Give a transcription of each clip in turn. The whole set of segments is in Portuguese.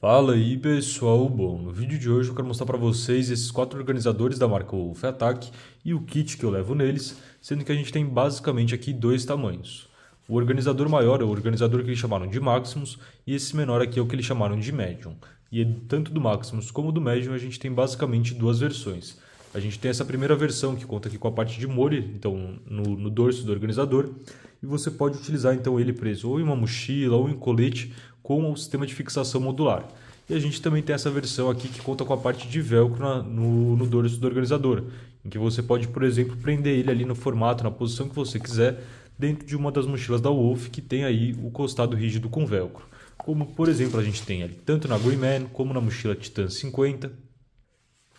Fala aí pessoal, bom, no vídeo de hoje eu quero mostrar para vocês esses quatro organizadores da marca Wolf Attack e o kit que eu levo neles, sendo que a gente tem basicamente aqui dois tamanhos. O organizador maior é o organizador que eles chamaram de Maximus e esse menor aqui é o que eles chamaram de Medium. E é tanto do Maximus como do Medium a gente tem basicamente duas versões. A gente tem essa primeira versão que conta aqui com a parte de molho, então no, no dorso do organizador, e você pode utilizar então ele preso ou em uma mochila ou em colete com o sistema de fixação modular. E a gente também tem essa versão aqui que conta com a parte de velcro na, no, no dorso do organizador, em que você pode, por exemplo, prender ele ali no formato, na posição que você quiser, dentro de uma das mochilas da Wolf que tem aí o costado rígido com velcro. Como, por exemplo, a gente tem ali tanto na Greenman como na mochila Titan 50,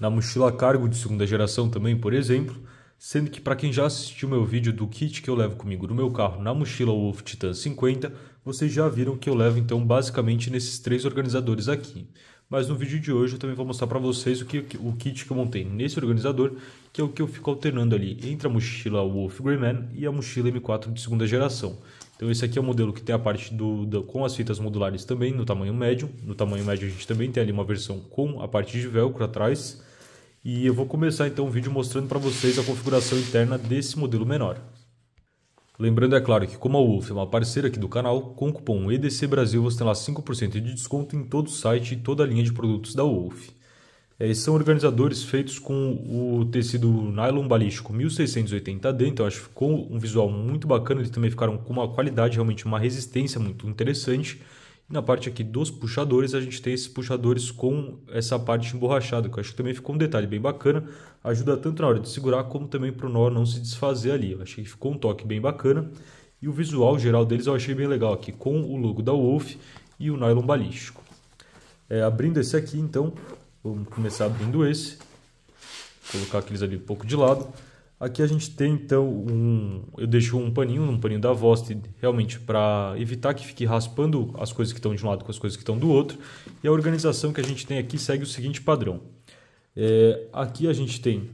na mochila cargo de segunda geração também, por exemplo, Sendo que para quem já assistiu meu vídeo do kit que eu levo comigo no meu carro na mochila Wolf Titan 50, vocês já viram que eu levo então basicamente nesses três organizadores aqui. Mas no vídeo de hoje eu também vou mostrar para vocês o, que, o kit que eu montei nesse organizador, que é o que eu fico alternando ali entre a mochila Wolf Greyman e a mochila M4 de segunda geração. Então esse aqui é o modelo que tem a parte do, do, com as fitas modulares também no tamanho médio. No tamanho médio a gente também tem ali uma versão com a parte de velcro atrás. E eu vou começar então o vídeo mostrando para vocês a configuração interna desse modelo menor. Lembrando, é claro, que como a Wolf é uma parceira aqui do canal, com o cupom EDC Brasil você tem lá 5% de desconto em todo o site e toda a linha de produtos da Wolf. É, são organizadores feitos com o tecido nylon balístico 1680D, então acho que ficou um visual muito bacana. Eles também ficaram com uma qualidade, realmente uma resistência muito interessante. Na parte aqui dos puxadores, a gente tem esses puxadores com essa parte emborrachada, que eu acho que também ficou um detalhe bem bacana. Ajuda tanto na hora de segurar, como também para o nó não se desfazer ali. Eu achei que ficou um toque bem bacana. E o visual geral deles eu achei bem legal aqui, com o logo da Wolf e o nylon balístico. É, abrindo esse aqui, então, vamos começar abrindo esse. Vou colocar aqueles ali um pouco de lado. Aqui a gente tem então um, eu deixo um paninho, um paninho da Vost, realmente para evitar que fique raspando as coisas que estão de um lado com as coisas que estão do outro. E a organização que a gente tem aqui segue o seguinte padrão. É, aqui a gente tem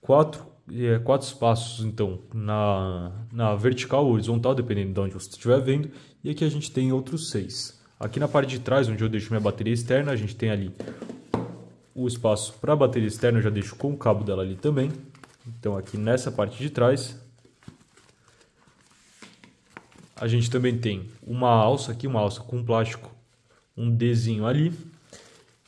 quatro, é, quatro espaços então na, na vertical ou horizontal, dependendo de onde você estiver vendo. E aqui a gente tem outros seis. Aqui na parte de trás, onde eu deixo minha bateria externa, a gente tem ali o espaço para a bateria externa, eu já deixo com o cabo dela ali também. Então aqui nessa parte de trás a gente também tem uma alça aqui, uma alça com plástico, um desenho ali.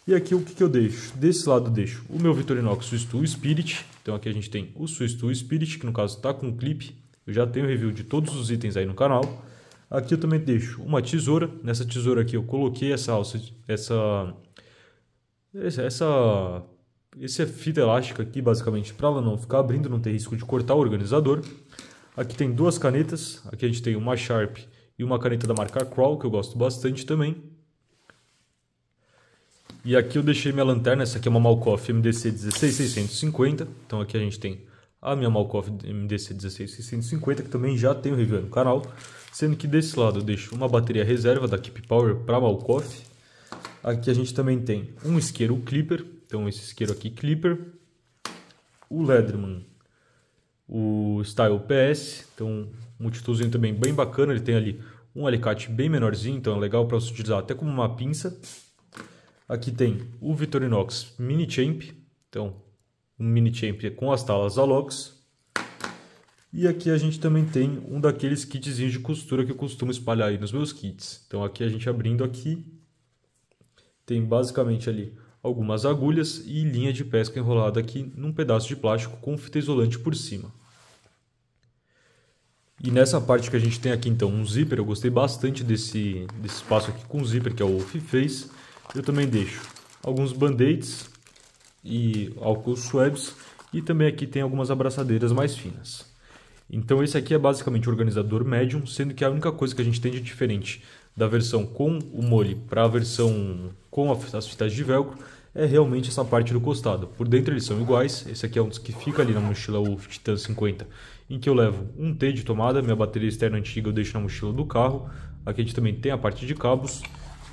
E aqui o que, que eu deixo? Desse lado eu deixo o meu Victorinox Swiss Spirit. Então aqui a gente tem o Swiss Spirit, que no caso está com o clipe. Eu já tenho review de todos os itens aí no canal. Aqui eu também deixo uma tesoura. Nessa tesoura aqui eu coloquei essa alça, essa, essa esse é fita elástica aqui, basicamente, para ela não ficar abrindo, não ter risco de cortar o organizador. Aqui tem duas canetas, aqui a gente tem uma Sharp e uma caneta da marca Crawl, que eu gosto bastante também. E aqui eu deixei minha lanterna, essa aqui é uma Malkoff MDC 16650, então aqui a gente tem a minha Malkoff MDC 16650, que também já tem o review no canal, sendo que desse lado eu deixo uma bateria reserva da Keep Power para Malkoff. Aqui a gente também tem um isqueiro Clipper, então esse isqueiro aqui, Clipper. O Leatherman, o Style PS. Então um multitoolzinho também bem bacana. Ele tem ali um alicate bem menorzinho, então é legal para você utilizar até como uma pinça. Aqui tem o Victorinox Mini Champ. Então um Mini Champ com as talas Alox. E aqui a gente também tem um daqueles kitzinhos de costura que eu costumo espalhar aí nos meus kits. Então aqui a gente abrindo aqui, tem basicamente ali algumas agulhas e linha de pesca enrolada aqui num pedaço de plástico com fita isolante por cima. E nessa parte que a gente tem aqui então um zíper, eu gostei bastante desse, desse espaço aqui com zíper que a Wolf fez. Eu também deixo alguns band-aids e álcool swabs e também aqui tem algumas abraçadeiras mais finas. Então esse aqui é basicamente o organizador médium, sendo que é a única coisa que a gente tem de diferente da versão com o mole para a versão com as fitas de velcro é realmente essa parte do costado. Por dentro eles são iguais, esse aqui é um dos que fica ali na mochila o Titan 50, em que eu levo um T de tomada, minha bateria externa antiga eu deixo na mochila do carro. Aqui a gente também tem a parte de cabos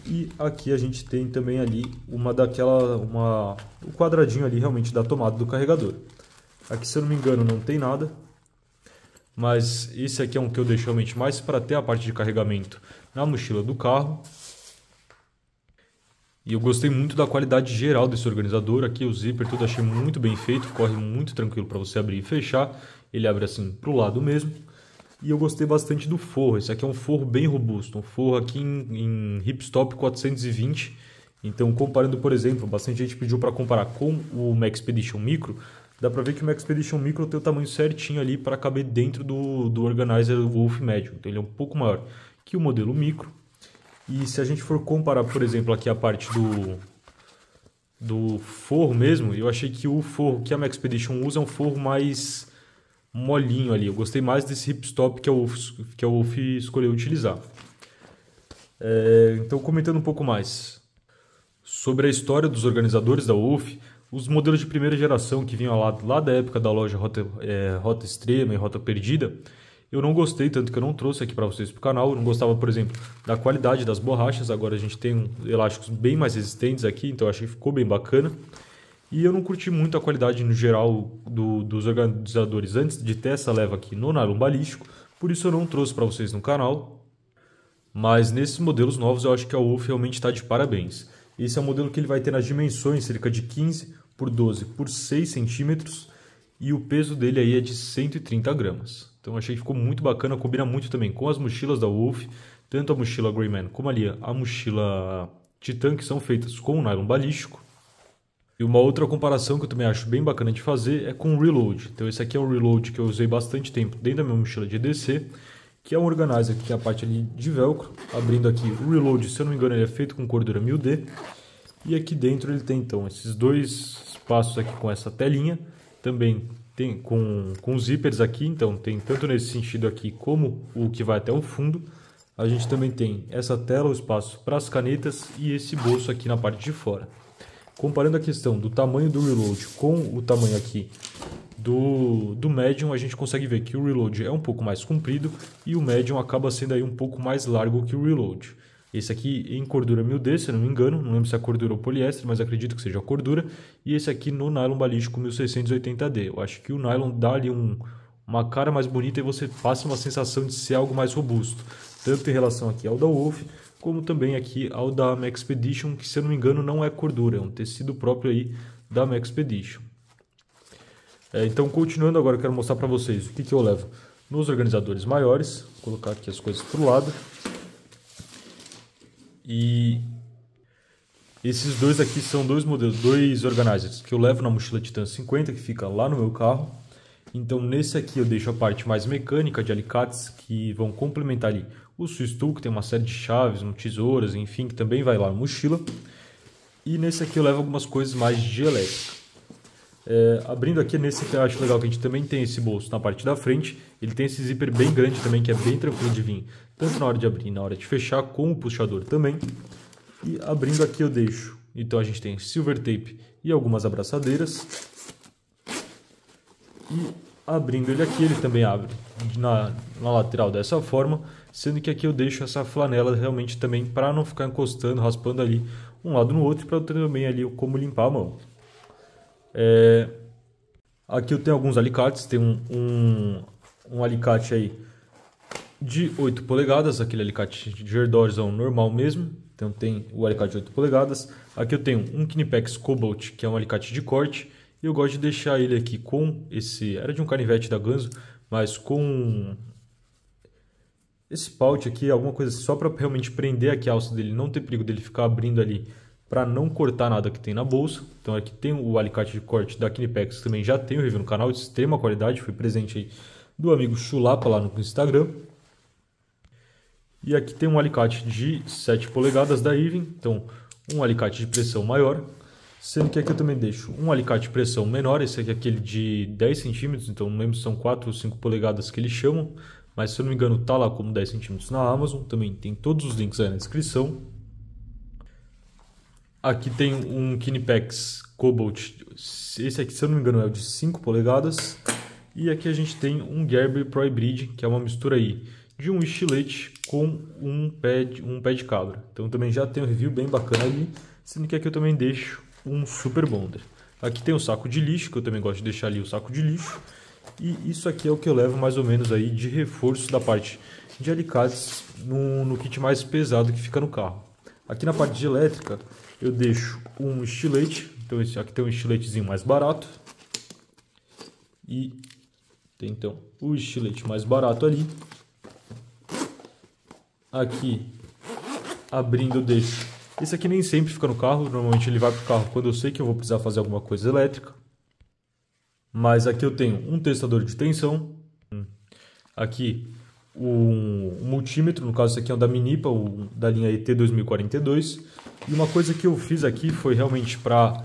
e aqui a gente tem também ali uma daquela uma o um quadradinho ali realmente da tomada do carregador. Aqui se eu não me engano não tem nada, mas esse aqui é um que eu deixei realmente mais para ter a parte de carregamento na mochila do carro. E eu gostei muito da qualidade geral desse organizador aqui, o zíper tudo achei muito bem feito, corre muito tranquilo para você abrir e fechar. Ele abre assim para o lado mesmo. E eu gostei bastante do forro, esse aqui é um forro bem robusto, um forro aqui em, em Hipstop 420. Então comparando, por exemplo, bastante gente pediu para comparar com o Max Expedition Micro, Dá pra ver que o meu Expedition Micro tem o tamanho certinho ali para caber dentro do, do Organizer Wolf médio. Então ele é um pouco maior que o modelo micro. E se a gente for comparar, por exemplo, aqui a parte do, do forro mesmo, eu achei que o forro que a Max Expedition usa é um forro mais molinho ali. Eu gostei mais desse hipstop que a Wolf, que a Wolf escolheu utilizar. É, então, comentando um pouco mais sobre a história dos organizadores da Wolf, os modelos de primeira geração que vinham lá, lá da época da loja Rota, é, Rota Extrema e Rota Perdida, eu não gostei, tanto que eu não trouxe aqui para vocês para o canal. Eu não gostava, por exemplo, da qualidade das borrachas. Agora a gente tem elásticos bem mais resistentes aqui, então eu achei que ficou bem bacana. E eu não curti muito a qualidade no geral do, dos organizadores antes de ter essa leva aqui no nylon balístico, por isso eu não trouxe para vocês no canal. Mas nesses modelos novos eu acho que a Wolf realmente está de parabéns. Esse é um modelo que ele vai ter nas dimensões cerca de 15 por 12 por 6 centímetros e o peso dele aí é de 130 gramas. Então achei que ficou muito bacana, combina muito também com as mochilas da Wolf, tanto a mochila Greyman como ali a mochila Titan, que são feitas com nylon balístico. E uma outra comparação que eu também acho bem bacana de fazer é com o Reload. Então esse aqui é um Reload que eu usei bastante tempo dentro da minha mochila de EDC, que é um organizer que tem a parte ali de velcro. Abrindo aqui o Reload, se eu não me engano ele é feito com cordura 1000D. E aqui dentro ele tem então esses dois espaços aqui com essa telinha, também tem com, com zippers aqui, então tem tanto nesse sentido aqui como o que vai até o fundo. A gente também tem essa tela, o espaço para as canetas e esse bolso aqui na parte de fora. Comparando a questão do tamanho do reload com o tamanho aqui do, do Medium, a gente consegue ver que o reload é um pouco mais comprido e o Medium acaba sendo aí um pouco mais largo que o reload. Esse aqui em cordura d se eu não me engano, não lembro se é cordura ou poliéster, mas acredito que seja cordura. E esse aqui no nylon balístico 1680D. Eu acho que o nylon dá ali um, uma cara mais bonita e você passa uma sensação de ser algo mais robusto. Tanto em relação aqui ao da Wolf, como também aqui ao da Maxpedition, Expedition, que se eu não me engano não é cordura, é um tecido próprio aí da Maxpedition. Expedition. É, então, continuando agora, eu quero mostrar para vocês o que, que eu levo nos organizadores maiores. Vou colocar aqui as coisas para o lado. E esses dois aqui são dois modelos, dois organizers que eu levo na mochila Titan 50, que fica lá no meu carro. Então nesse aqui eu deixo a parte mais mecânica de alicates que vão complementar ali o Swiss-Tool, que tem uma série de chaves, tesouras, enfim, que também vai lá na mochila. E nesse aqui eu levo algumas coisas mais de elétrica. É, abrindo aqui nesse, eu acho legal que a gente também tem esse bolso na parte da frente. Ele tem esse zíper bem grande também, que é bem tranquilo de vir, tanto na hora de abrir na hora de fechar, com o puxador também. E abrindo aqui eu deixo. Então a gente tem silver tape e algumas abraçadeiras. E abrindo ele aqui, ele também abre na, na lateral dessa forma, sendo que aqui eu deixo essa flanela realmente também para não ficar encostando, raspando ali um lado no outro, para eu também ali como limpar a mão. É... Aqui eu tenho alguns alicates, tem um, um, um alicate aí de 8 polegadas, aquele alicate de gerdorzão normal mesmo. Então tem o alicate de 8 polegadas. Aqui eu tenho um Knipex Cobalt, que é um alicate de corte. E eu gosto de deixar ele aqui com esse... Era de um canivete da Ganso, mas com esse paute aqui, alguma coisa só para realmente prender aqui a alça dele, não ter perigo dele ficar abrindo ali para não cortar nada que tem na bolsa. Então aqui tem o alicate de corte da Kinipex, que também já tem o review no canal, de extrema qualidade, foi presente aí do amigo Chulapa lá no Instagram. E aqui tem um alicate de 7 polegadas da Even, então um alicate de pressão maior, sendo que aqui eu também deixo um alicate de pressão menor, esse aqui é aquele de 10 centímetros, então não lembro se são 4 ou 5 polegadas que eles chamam, mas se eu não me engano tá lá como 10 centímetros na Amazon, também tem todos os links aí na descrição. Aqui tem um Kinipex Cobalt. Esse aqui, se eu não me engano, é de 5 polegadas. E aqui a gente tem um Gerber Pro Hybrid, que é uma mistura aí de um estilete com um pé de, um pé de cabra. Então também já tem um review bem bacana ali, sendo que aqui eu também deixo um Super Bonder. Aqui tem o um saco de lixo, que eu também gosto de deixar ali o saco de lixo. E isso aqui é o que eu levo mais ou menos aí de reforço da parte de alicates no, no kit mais pesado que fica no carro. Aqui na parte de elétrica, eu deixo um estilete. Então esse aqui tem um estiletezinho mais barato. E tem então o estilete mais barato ali. Aqui abrindo eu deixo. Esse aqui nem sempre fica no carro, normalmente ele vai pro carro quando eu sei que eu vou precisar fazer alguma coisa elétrica. Mas aqui eu tenho um testador de tensão. Aqui um, um multímetro, no caso isso aqui é um da Minipa, o da linha ET2042. E uma coisa que eu fiz aqui foi realmente para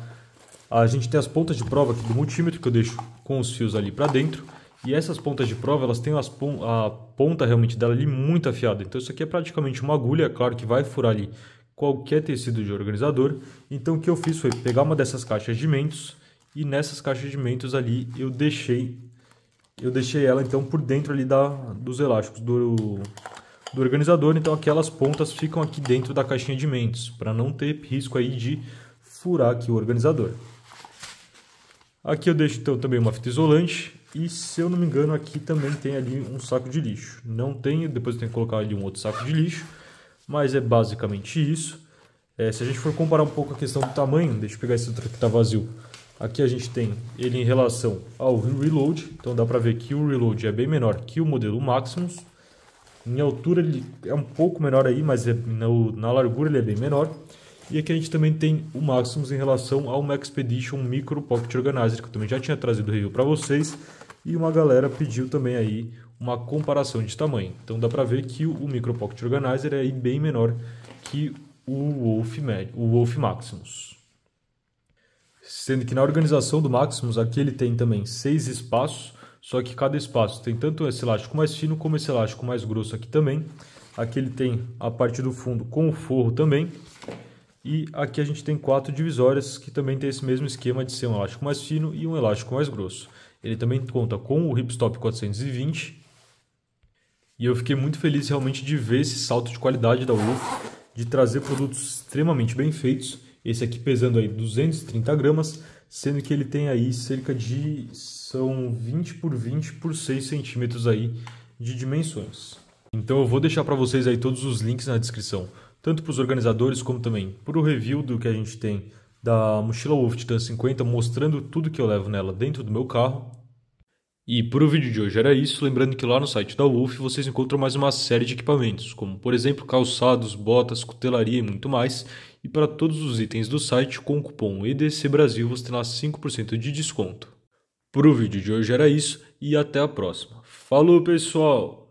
a gente ter as pontas de prova aqui do multímetro, que eu deixo com os fios ali para dentro. E essas pontas de prova, elas têm as pon a ponta realmente dela ali muito afiada. Então isso aqui é praticamente uma agulha, é claro que vai furar ali qualquer tecido de organizador. Então o que eu fiz foi pegar uma dessas caixas de mentos e nessas caixas de mentos ali eu deixei eu deixei ela então por dentro ali da, dos elásticos do, do organizador, então aquelas pontas ficam aqui dentro da caixinha de mentos, para não ter risco aí de furar aqui o organizador. Aqui eu deixo então também uma fita isolante e se eu não me engano aqui também tem ali um saco de lixo. Não tenho, depois eu tenho que colocar ali um outro saco de lixo, mas é basicamente isso. É, se a gente for comparar um pouco a questão do tamanho, deixa eu pegar esse outro que está vazio. Aqui a gente tem ele em relação ao Reload, então dá para ver que o Reload é bem menor que o modelo Maximus. Em altura ele é um pouco menor aí, mas é no, na largura ele é bem menor. E aqui a gente também tem o Maximus em relação ao Expedition Micro Pocket Organizer, que eu também já tinha trazido review para vocês. E uma galera pediu também aí uma comparação de tamanho. Então dá para ver que o Micro Pocket Organizer é bem menor que o Wolf, o Wolf Maximus. Sendo que na organização do Maximus, aqui ele tem também seis espaços, só que cada espaço tem tanto esse elástico mais fino como esse elástico mais grosso aqui também. Aqui ele tem a parte do fundo com o forro também. E aqui a gente tem quatro divisórias que também tem esse mesmo esquema de ser um elástico mais fino e um elástico mais grosso. Ele também conta com o Ripstop 420. E eu fiquei muito feliz realmente de ver esse salto de qualidade da Wolf, de trazer produtos extremamente bem feitos esse aqui pesando aí 230 gramas, sendo que ele tem aí cerca de são 20 por 20 por 6 centímetros aí de dimensões. Então eu vou deixar para vocês aí todos os links na descrição, tanto para os organizadores como também para o review do que a gente tem da mochila Wolf Titan 50, mostrando tudo que eu levo nela dentro do meu carro. E para o vídeo de hoje era isso, lembrando que lá no site da Wolf vocês encontram mais uma série de equipamentos, como por exemplo calçados, botas, cutelaria e muito mais, e para todos os itens do site, com o cupom EDC Brasil você terá 5% de desconto. Para o vídeo de hoje era isso e até a próxima. Falou pessoal!